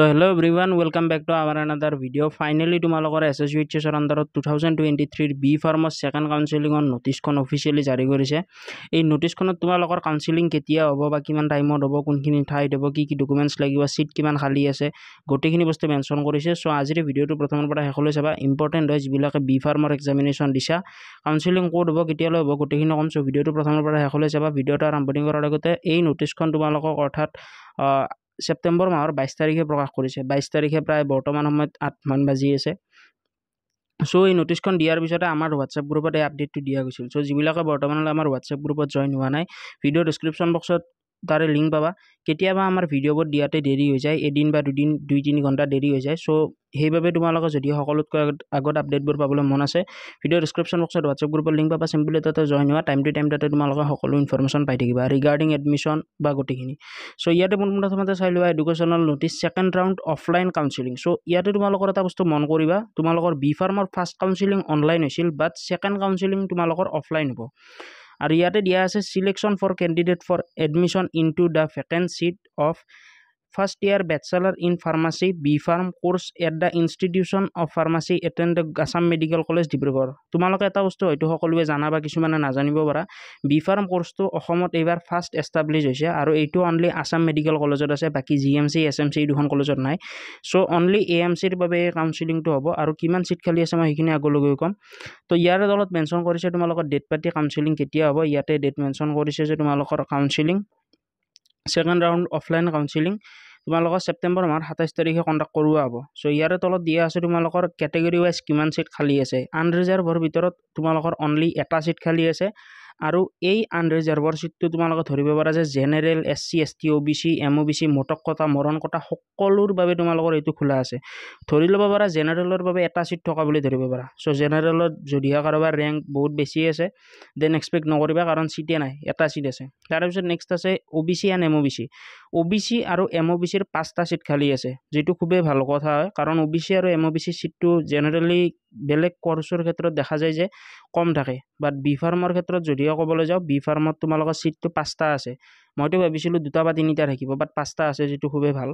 তো hello' everyone welcome back to আমাৰ another video' finally তোমালোকৰ এছ এছ ইউ এইচ এছৰ আণ্ডাৰত টু থাউজেণ্ড টুৱেণ্টি থ্ৰীৰ বি ফাৰ্মৰ ছেকেণ্ড কাউঞ্চিলিঙৰ নটিছখন অফিচিয়েলি জাৰি কৰিছে এই নটিছখনত তোমালোকৰ কাউঞ্চিলিং কেতিয়া হ'ব বা কিমান টাইমত হ'ব কোনখিনি ঠাইত হ'ব কি কি ডকুমেণ্টছ লাগিব ছিট কিমান খালী আছে গোটেইখিনি বস্তু মেনশ্যন কৰিছে চ' আজিৰ ভিডিঅ'টো প্ৰথমৰ পৰা শেষলৈ চাবা ইম্পৰ্টেণ্ট হয় যিবিলাকে বি ফাৰ্মৰ এক্সামিনেশ্যন দিছা কাউঞ্চিলিং ক'ত হ'ব কেতিয়ালৈ হ'ব গোটেইখিনি কম চ' ভিডিঅ'টো প্ৰথমৰ পৰা শেষলৈ চাবা ভিডিঅ'টো আৰম্ভণি কৰাৰ লগতে এই নটিছখন তোমালোকক অৰ্থাৎ ছেপ্টেম্বৰ মাহৰ বাইছ তাৰিখে প্ৰকাশ কৰিছে বাইছ তাৰিখে প্ৰায় বৰ্তমান সময়ত আঠমান বাজি আছে চ' এই নটিছখন দিয়াৰ পিছতে আমাৰ হোৱাটছএপ গ্ৰুপত এই আপডেটটো দিয়া গৈছিল চ' যিবিলাকে বৰ্তমানলৈ আমাৰ হোৱাটছএপ গ্ৰুপত জইন হোৱা নাই ভিডিঅ' ডিছক্ৰিপশ্যন বক্সত তাৰে লিংক পাবা কেতিয়াবা আমাৰ ভিডিঅ'বোৰ দিয়াতে দেৰি হৈ যায় এদিন বা দুদিন দুই তিনি ঘণ্টা দেৰি হৈ যায় চ' সেইবাবে তোমালোকে যদি সকলোতকৈ আগত আপডেটবোৰ পাবলৈ মন আছে ভিডিঅ' ডিছক্ৰিপশ্যন বক্সত হোৱাটছএপ গ্ৰুপৰ লিংক পাবা চিম্পুল এটাতে জইন হোৱা টাইম টু টাইম তাতে তোমালোকে সকলো ইনফৰ্মেশ্যন পাই থাকিবা ৰিগাৰ্ডিং এডমিশ্যন বা গোটেইখিনি চ' ইয়াতে পোনপ্ৰথমতে চাই লোৱা educational notice second round offline counselling চ' ইয়াতে তোমালোকৰ এটা বস্তু মন কৰিবা তোমালোকৰ বি ফাৰ্মৰ ফাৰ্ষ্ট কাউঞ্চিলিং অনলাইন হৈছিল বাট ছেকেণ্ড কাউঞ্চিলিং তোমালোকৰ অফলাইন হ'ব আৰু ইয়াতে দিয়া আছে selection for candidate for admission into the vacant seat of first year bachelor in pharmacy B Pharm course at the institution of pharmacy attend the Assam medical college Dibrugarh তোমালোকে এটা বস্তু হয়তো সকলোৱে জানা বা কিছুমানে নাজানিব পাৰা বি ফাৰ্ম কোৰ্ছটো অসমত এইবাৰ ফাৰ্ষ্ট এষ্টাব্লিছ হৈছে আৰু এইটো অনলি আছাম মেডিকেল কলেজত আছে বাকী G M C S M C এই দুখন কলেজত নাই চ' অনলি এ এম চিৰ বাবে এই কাউঞ্চিলিংটো হ'ব আৰু কিমান চিট খালি আছে মই সেইখিনি আগলৈ গৈ ক'ম তো ইয়াৰ তলত মেনশ্যন কৰিছে তোমালোকৰ ডেট পাতি কাউঞ্চিলিং কেতিয়া হ'ব ইয়াতে ডেট মেনশ্যন কৰিছে যে তোমালোকৰ counselling second round offline counselling তোমালোকৰ ছেপ্টেম্বৰ মাহৰ সাতাইছ তাৰিখে কণ্ডাক্ট কৰোৱা হ'ব চ' ইয়াৰে তলত দিয়া আছে তোমালোকৰ কেটেগৰি ৱাইজ কিমান ছিট খালী আছে আনৰিজাৰ্ভৰ ভিতৰত তোমালোকৰ অনলি এটা ছিট খালী আছে আৰু এই আনৰিজাৰ্ভৰ চিটটো তোমালোকে ধৰিব পাৰা যে general S C S T O' B C M O' B C Motok quota Moran কটা সকলোৰ বাবে তোমালোকৰ এইটো খোলা আছে ধৰি ল'ব পাৰা জেনেৰেলৰ বাবে এটা চিট থকা বুলি ধৰিব পাৰা চ' জেনেৰেলত যদিহে কাৰোবাৰ ৰেংক বহুত বেছি আছে দেন এক্সপেক্ট নকৰিবা কাৰণ চিটেই নাই এটা চিট আছে তাৰপিছত নেক্সট আছে O' B C and M O' B C O B C R M O B সির পাঁচটা সিট খালি আছে যে খুবই ভাল কথা হয় কারণ O B C R M O B সির সিট জেনেরালি বেলেগ কোর্সর ক্ষেত্রে দেখা যায় যে কম থাকে বাট বি ফার্মর ক্ষেত্রে যদিও কবলে যাও বি ফার্মত তোমালোকের সিট পাঁচটা আছে মতো ভাবিছিল দুটা বা তিনটা থাকবে বাট পাঁচটা আছে যে খুবই ভাল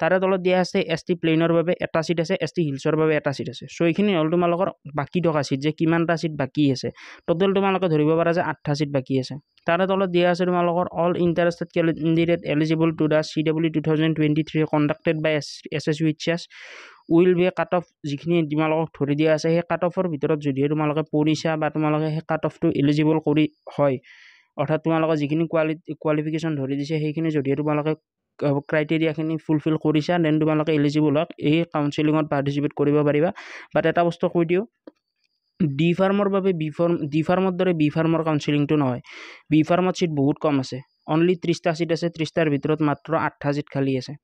তার তলত দিয়া আছে এস টি প্লেইনের এটা সিট আছে এস টি হিলসর এটা সিট আছে সো এইখানে হল তোমালোকের বাকি থাকা সিট যে কিমানটা সিট বাকি আছে টোটেল তোমালোকে ধরবা যে আটটা সিট বাকি আছে তাৰে তলত দিয়া আছে তোমালোকৰ all interested candidate eligible to the C W two thousand twenty three conducted by S S S উইচাছ উইল বি কাট অফ যিখিনি তোমালোকক ধৰি দিয়া আছে সেই কাট অফৰ ভিতৰত যদিহে তোমালোকে পৰিছা বা তোমালোকে সেই কাট অফটো এলিজিবল কৰি হয় অৰ্থাৎ তোমালোকে যিখিনি কোৱালি কোৱালিফিকেশ্যন ধৰি দিছে সেইখিনি যদিহে তোমালোকে ক্ৰাইটেৰিয়াখিনি ফুলফিল কৰিছা দেন তোমালোকে এলিজিবল হওক এই কাউঞ্চেলিঙত পাৰ্টিচিপেট কৰিব পাৰিবা বাট এটা বস্তু কৈ দিওঁ ডি ফাৰ্মৰ বাবে বি ফাৰ্ম ডি ফাৰ্মৰ দৰে বি ফাৰ্মৰ কাউঞ্চিলিংটো নহয় বি ফাৰ্মত ছিট বহুত কম আছে অনলি ত্ৰিছটা ছিট আছে ত্ৰিছটাৰ ভিতৰত মাত্ৰ আঠটা ছিট খালী আছে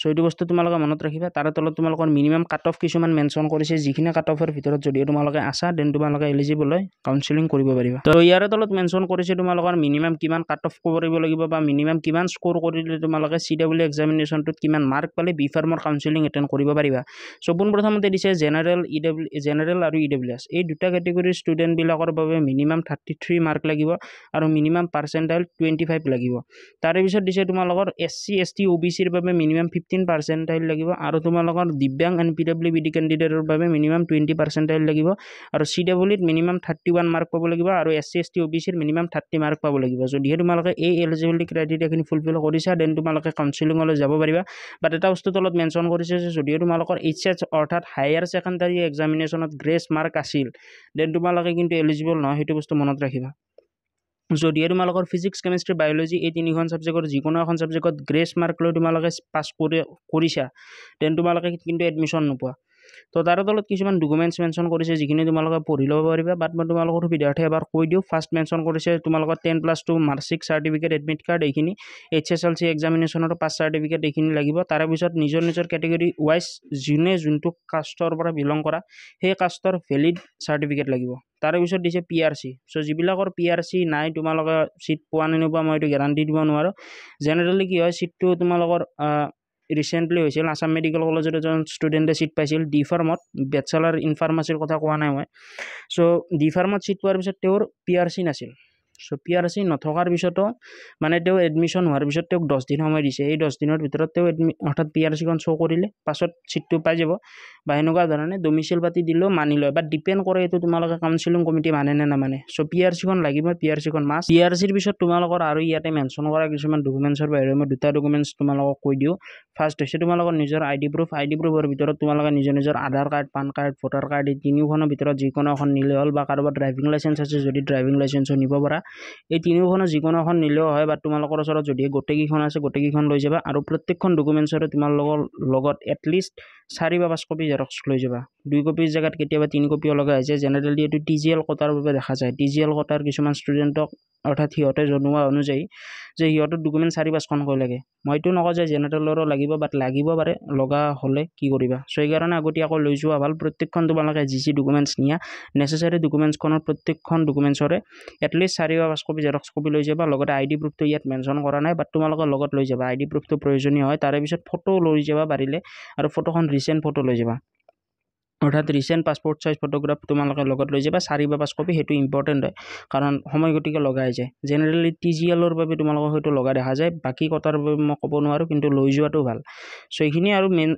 সো এইটো বস্তু তোমালোকে মনত ৰাখিবা তাৰে তলত তোমালোকৰ মিনিমাম কাট অফ কিছুমান মেনশ্যন কৰিছে যিখিনি কাট অফৰ ভিতৰত যদিও তোমালোকে আছা দেন তোমালোকে এলিজিবল হয় কাউন্সেলিং কৰিব পাৰিবা তো ইয়াৰে তলত মেনশ্যন কৰিছে তোমালোকৰ মিনিমাম কিমান কাট অফ কৰিব লাগিব বা মিনিমাম কিমান স্ক'ৰ কৰিলে তোমালোকে চি ডাব্লিউ এক্সামিনেশ্যনটোত কিমান মাৰ্ক পালে বি ফাৰ্মৰ কাউন্সেলিং এটেণ্ড কৰিব পাৰিবা চ' পোনপ্ৰথমতে দিছে জেনেৰেল ই ডাব্লিউ জেনেৰেল আৰু ই ডাব্লিউ এছ এই দুটা কেটেগৰীৰ ষ্টুডেণ্টবিলাকৰ বাবে মিনিমাম থাৰ্টি থ্ৰী মাৰ্ক লাগিব আৰু মিনিমাম পাৰ্চেণ্টাইল টুৱেণ্টি ফাইভ লাগিব তাৰে পিছত দিছে তোমালোকৰ S C S T O' B চিৰ বাবে মিনিমাম মিনিমাম ফিফটিন পাৰ্চেণ্টাইল লাগিব আৰু তোমালোকৰ দিব্যাং N P W B D কেণ্ডিডেটৰ বাবে মিনিমাম টুৱেণ্টি পাৰ্চেণ্টাইল লাগিব আৰু চি ডাব্লিউত মিনিমাম থাৰ্টি ওৱান মাৰ্ক পাব লাগিব আৰু S C S T O' B চিৰ মিনিমাম থাৰ্টি মাৰ্ক পাব লাগিব যদিহে তোমালোকে এই এলিজিবিলিটি ক্ৰাইটেৰিয়াখিনি ফুলফিল কৰিছা দেন তোমালোকে কাউঞ্চিলিঙলৈ যাব পাৰিবা বাট এটা বস্তু তলত মেনশ্যন কৰিছে যে যদিহে তোমালোকৰ এইচ এছ অৰ্থাৎ হায়াৰ ছেকেণ্ডাৰী এক্সামিনেশ্যনত গ্ৰেছ মাৰ্ক আছিল দেন তোমালোকে কিন্তু এলিজিবল নহয় সেইটো বস্তু মনত ৰাখিবা যদিহে তোমালোকৰ ফিজিক্স কেমেষ্ট্ৰি বায়'লজি এই তিনিখন ছাবজেক্টৰ যিকোনো এখন ছাবজেক্টত গ্ৰেছ মাৰ্ক লৈ তোমালোকে পাছ কৰি কৰিছা দেন তোমালোকে কিন্তু এডমিশ্যন নোপোৱা তো তাৰ তলত কিছুমান ডকুমেণ্টছ মেনশ্যন কৰিছে যিখিনি তোমালোকে পঢ়ি ল'ব পাৰিবা বাট মই তোমালোকৰ সুবিধাৰ্থে এবাৰ কৈ দিওঁ ফাৰ্ষ্ট মেনশ্যন কৰিছে তোমালোকৰ ten plus two marksheet certificate admit card এইখিনি এইচ এছ এল চি এক্সামিনেশ্যনৰ পাছ চাৰ্টিফিকেট এইখিনি লাগিব তাৰপিছত নিজৰ নিজৰ কেটেগৰী ৱাইজ যোনে যোনটো কাষ্টৰ পৰা বিলং কৰা সেই কাষ্টৰ ভেলিড চাৰ্টিফিকেট লাগিব পিছত দিছে পি আৰ চি চ' যিবিলাকৰ পি আৰ চি নাই তোমালোকে চিট পোৱা নাই নোপোৱা মই এইটো গেৰাণ্টি দিব নোৱাৰোঁ জেনেৰেলি কি হয় চিটটো তোমালোকৰ ৰিচেণ্টলি হৈছিল আছাম মেডিকেল কলেজত এজন ষ্টুডেণ্টে ছিট পাইছিল ডি ফাৰ্মত বেচেলৰ ইন ফাৰ্মাচীৰ কথা কোৱা নাই মই চ' ডি ফাৰ্মত ছিট পোৱাৰ পিছত তেওঁৰ পি আৰ চি নাছিল চপি আৰ চি নথকাৰ পিছতো মানে তেওঁ এডমিশ্যন হোৱাৰ পিছত তেওঁক দহ দিন সময় দিছে এই দহ দিনৰ ভিতৰত তেওঁ এডমি অৰ্থাৎ পি আৰ চিখন শ্ব' কৰিলে পাছত ছিটটো পাই যাব বা সেনেকুৱা ধৰণে ডমিচিল পাতি দিলেও মানি লয় বা ডিপেণ্ড কৰে এইটো তোমালোকে কাউঞ্চিলিং কমিটি মানে নে নামানে চ' পি আৰ চিখন লাগিব পি আৰ চিখন মাছ পি আৰ চিৰ পিছত তোমালোকৰ আৰু ইয়াতে মেনশ্যন কৰা কিছুমান ডকুমেণ্টছৰ বাহিৰে মই দুটা ডকুমেণ্টছ তোমালোকক কৈ দিওঁ ফাৰ্ষ্ট হৈছে তোমালোকৰ নিজৰ I D proof I D প্ৰুফৰ ভিতৰত তোমালোকে নিজৰ নিজৰ Aadhaar card PAN card voter card এই তিনিওখনৰ ভিতৰত যিকোনো এখন নিলে হ'ল বা কাৰোবাৰ ড্ৰাইভিং লাইচেঞ্চ আছে যদি ড্ৰাইভিং লাইচেঞ্চো নিব পৰা এই তিনিওখনৰ যিকোনো এখন নিলেও হয় বা তোমালোকৰ ওচৰত যদি গোটেইকেইখন আছে গোটেইকেইখন লৈ যাবা আৰু প্ৰত্যেকখন ডকুমেণ্টছৰে তোমালোকৰ লগত এটলিষ্ট চাৰি বা পাঁচ কপি জেৰক্স লৈ যাবা দুই কপিৰ জেগাত কেতিয়াবা তিনি কপিও লগা হৈছে জেনেৰেলি এইটো টি জি এল কটাৰ বাবে দেখা যায় টি জি এল কটাৰ কিছুমান ষ্টুডেণ্টক অৰ্থাৎ সিহঁতে জনোৱা অনুযায়ী যে সিহঁতৰ ডকুমেণ্ট চাৰি পাঁচখনকৈ লাগে মইতো নকওঁ যে জেনেৰেলৰো লাগিব বাট লাগিব পাৰে লগা হ'লে কি কৰিবা চ' সেইকাৰণে আগতীয়াকৈ লৈ যোৱা ভাল প্ৰত্যেকখন তোমালোকে যি যি ডকুমেণ্টছ নিয়া নেচেচাৰী ডকুমেণ্টছখনৰ প্ৰত্যেকখন ডকুমেণ্টছৰে এটলিষ্ট চাৰি বা পাঁচ কপি জেৰক্স কপি লৈ যাবা লগতে আই ডি প্ৰুফটো ইয়াত মেনশ্যন কৰা নাই বাট তোমালোকে লগত লৈ যাবা আই ডি প্ৰুফটো প্ৰয়োজনীয় হয় তাৰে পিছত ফটো লৈ যাবা পাৰিলে আৰু ফটোখন ৰিচেণ্ট ফটো লৈ যাবা অৰ্থাৎ ৰিচেণ্ট পাছপৰ্ট চাইজ ফটোগ্ৰাফ তোমালোকে লগত লৈ যাবা চাৰি বা পাঁচ কপি সেইটো ইম্পৰ্টেণ্ট হয় কাৰণ সময় গতিকে লগাই যায় জেনেৰেলি টি জি এলৰ বাবে তোমালোকক সেইটো লগা দেখা যায় বাকী কটাৰ বাবে মই ক'ব নোৱাৰোঁ কিন্তু লৈ যোৱাটো ভাল চ' এইখিনি আৰু মেইন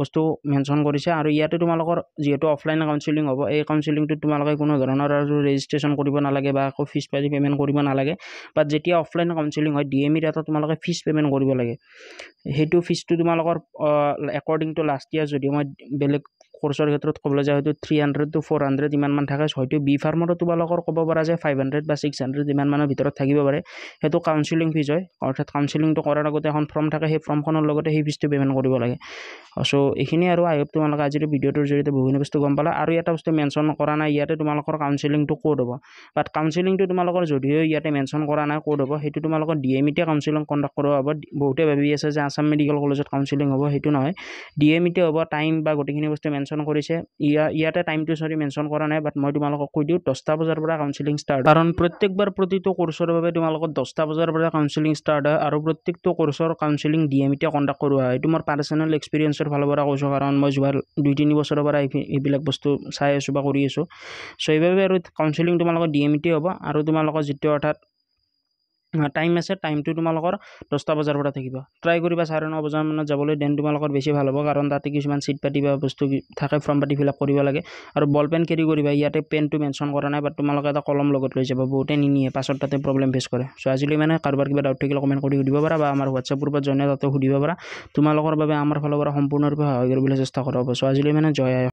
বস্তু মেনশ্যন কৰিছে আৰু ইয়াতে তোমালোকৰ যিহেতু অফলাইন কাউঞ্চিলিং হ'ব এই কাউঞ্চিলিংটোত তোমালোকে কোনো ধৰণৰ আৰু ৰেজিষ্ট্ৰেশ্যন কৰিব নালাগে বা আকৌ ফিজ পাতি পে'মেণ্ট কৰিব নালাগে বাট যেতিয়া অফলাইন কাউঞ্চিলিং হয় ডি এম ইৰ এটা তোমালোকে ফিজ পে'মেণ্ট কৰিব লাগে সেইটো ফিজটো তোমালোকৰ একৰ্ডিং টু লাষ্ট ইয়াৰ যদি মই বেলেগ কোৰ্সেৰ ক্ষেত্ৰত ক'বলৈ যায় হয়তো three hundred to four hundred ইমান থাকে হয়তো বি ফাৰ্মাৰও তোমালোকৰ কব পৰা যায় ফাইভ হান্ড্ৰেড বা সিক্স হান্ড্ৰেড ইমানেৰ ভিতৰত থাকিব পাৰে সেইটো কাউন্সিলিং ফিজ হয় অৰ্থাৎ কাউন্সিলিং কৰাৰ আগতে এখন ফৰ্ম থাকে সেই ফৰ্মখনেৰ লগতে সেই ফিজটো পেমেণ্ট কৰিব লাগে চ' এইখিনি আৰু আই হোপ তোমালোকে আজিৰ ভিডিঅ'টোৰ জৰিয়তে বহুখিনি বস্তু গম পালা আৰু এটা বস্তু মেনশন কৰা নাই ইয়াতে তোমালোকৰ কাউন্সিলিং ক'ত হব বাট কাউন্সিলিং তোমালোকৰ যদিও ইয়াতে মেনশন কৰা নাই ক'ত হব সেইটো তোমালোকৰ ডি এম ইতে কাউন্সিলিং কন্ডাক্ট হ'ব বহুতে ভাবি আছে যে আছাম মেডিকেল কলেজত কাউন্সিলিং হব সেইটো নহয় ডি এম ইতে e হব টাইম বা গোটেইখিনি বস্তু মেনশন মেনশ্যন কৰিছে ইয়াতে টাইমটো চৰি মেনশ্যন কৰা নাই বাট মই তোমালোকক কৈ দিওঁ দহটা বজাৰ পৰা কাউন্সিলিং ষ্টাৰ্ট কাৰণ প্ৰত্যেকবাৰ প্ৰতিটো কোৰ্চৰ বাবে তোমালোকৰ দহটা বজাৰ পৰা কাউন্সিলিং ষ্টাৰ্ট হয় আৰু প্ৰত্যেকটো কোৰ্চৰ কাউন্সিলিং ডি এম ইতে কণ্টেক্ট কৰোৱা হয় এইটো মোৰ পাৰ্চনেল এক্সপিৰিয়েঞ্চৰ ফালৰ পৰা কৈছোঁ কাৰণ মই যোৱাৰ দুই তিনি বছৰৰ পৰা এইবিলাক বস্তু চাই আছোঁ বা কৰি আছোঁ চ' সেইবাবে আৰু কাউন্সিলিং তোমালোকৰ ডি এম ইতে হ'ব আৰু তোমালোকৰ যেতিয়া অৰ্থাৎ টাইম আছে টাইমটো তোমালোকৰ দহটা বজাৰ পৰা থাকিব ট্ৰাই কৰিবা চাৰে ন বজাৰ মানত যাবলৈ দেন তোমালোকৰ বেছি ভাল হ'ব কাৰণ তাতে কিছুমান চিট পাতি বা বস্তু থাকে ফৰ্ম পাতি ফিল আপ কৰিব লাগে আৰু বল পেন কেৰি কৰিবা ইয়াতে পেনটো মেনশ্যন কৰা নাই বাট তোমালোকে এটা কলম লগত লৈ যাব বহুতে নিনিয়ে পাছত তাতে প্ৰব্লেম ফেচ কৰে চ' আজিলৈ মানে কাৰোবাৰ কিবা ডাউট থাকিলে কমেণ্ট কৰি সুধিব পাৰা বা আমাৰ হোৱাটছএপ গ্ৰুপত জনাই তাতে সুধিব পাৰা তোমালোকৰ বাবে আমাৰ ফালৰ পৰা সম্পূৰ্ণৰূপে সহায় কৰিবলৈ চেষ্টা কৰা হ'ব চ' আজিলৈ মানে জয় আয়